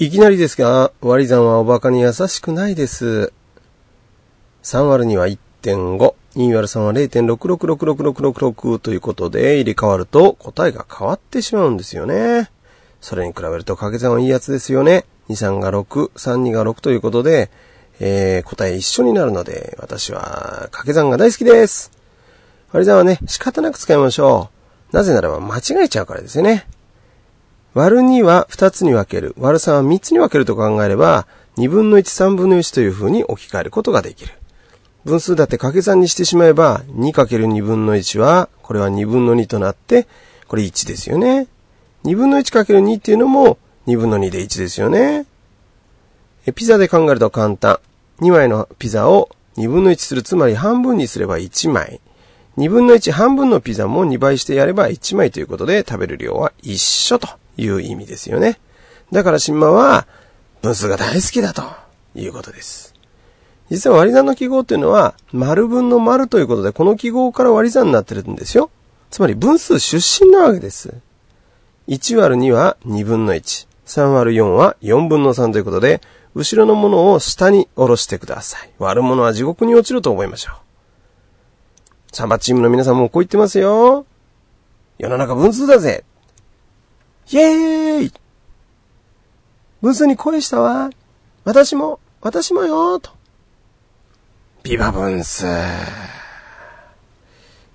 いきなりですが、割り算はおバカに優しくないです。3割には1.5、2割3は0.666666ということで入れ替わると答えが変わってしまうんですよね。それに比べると掛け算はいいやつですよね。23が6、32が6ということで、えー、答え一緒になるので、私は掛け算が大好きです。割り算はね、仕方なく使いましょう。なぜならば間違えちゃうからですよね。割る2は2つに分ける、割る3は3つに分けると考えれば、2分の1、3分の1という風に置き換えることができる。分数だって掛け算にしてしまえば、2×2 分の1は、これは2分の2となって、これ1ですよね。2分の 1×2 っていうのも、2分の2で1ですよね。ピザで考えると簡単。2枚のピザを2分の1する、つまり半分にすれば1枚。2分の1半分のピザも2倍してやれば1枚ということで食べる量は一緒という意味ですよね。だから新馬は分数が大好きだということです。実は割り算の記号というのは丸分の丸ということでこの記号から割り算になってるんですよ。つまり分数出身なわけです。1割2は2分の1。3割4は4分の3ということで、後ろのものを下に下ろしてください。悪者は地獄に落ちると思いましょう。サンバチームの皆さんもこう言ってますよ。世の中分数だぜイエーイム数に恋したわ。私も、私もよと。ビバブンス。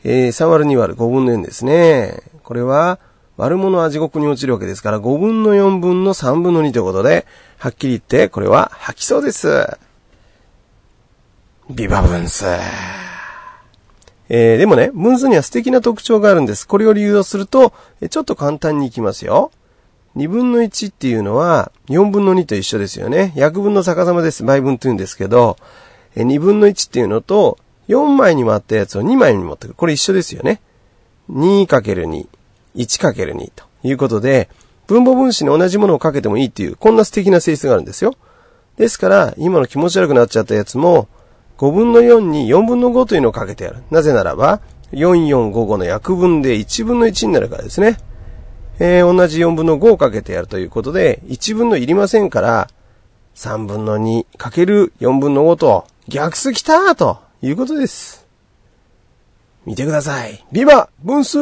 えー、3割2割5分の4ですね。これは、悪者は地獄に落ちるわけですから、5分の4分の3分の2ということで、はっきり言って、これは吐きそうです。ビバブンス。えー、でもね、ムンズには素敵な特徴があるんです。これを利用すると、ちょっと簡単にいきますよ。2分の1っていうのは、4分の2と一緒ですよね。約分の逆さまです。倍分というんですけど、2分の1っていうのと、4枚に割ったやつを2枚に持ってくる。これ一緒ですよね。2×2、1×2 ということで、分母分子に同じものをかけてもいいっていう、こんな素敵な性質があるんですよ。ですから、今の気持ち悪くなっちゃったやつも、5分の4に4分の5というのをかけてやる。なぜならば、4455の約分で1分の1になるからですね。えー、同じ4分の5をかけてやるということで、1分のいりませんから、3分の2かける4分の5と、逆数きたーということです。見てください。リバ分数